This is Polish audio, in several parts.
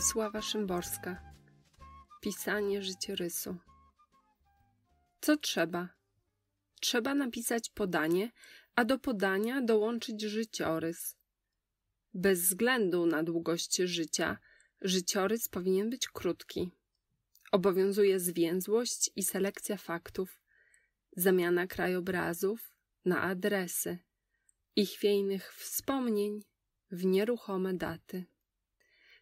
Wisława Szymborska Pisanie życiorysu Co trzeba? Trzeba napisać podanie, a do podania dołączyć życiorys. Bez względu na długość życia, życiorys powinien być krótki. Obowiązuje zwięzłość i selekcja faktów, zamiana krajobrazów na adresy i chwiejnych wspomnień w nieruchome daty.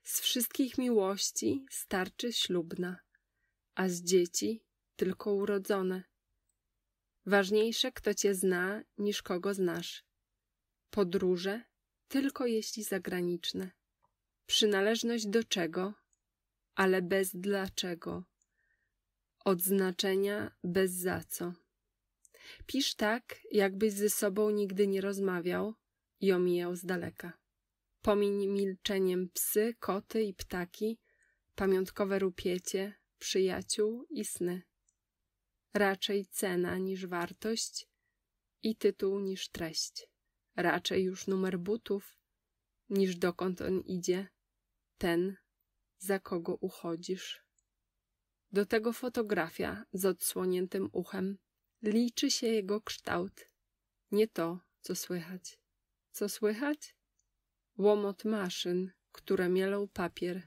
Z wszystkich miłości starczy ślubna, a z dzieci tylko urodzone. Ważniejsze, kto cię zna, niż kogo znasz. Podróże tylko jeśli zagraniczne. Przynależność do czego, ale bez dlaczego. Odznaczenia bez za co. Pisz tak, jakbyś ze sobą nigdy nie rozmawiał i omijał z daleka. Pomiń milczeniem psy, koty i ptaki, pamiątkowe rupiecie, przyjaciół i sny. Raczej cena niż wartość i tytuł niż treść. Raczej już numer butów niż dokąd on idzie, ten, za kogo uchodzisz. Do tego fotografia z odsłoniętym uchem. Liczy się jego kształt, nie to, co słychać. Co słychać? łomot maszyn, które mielą papier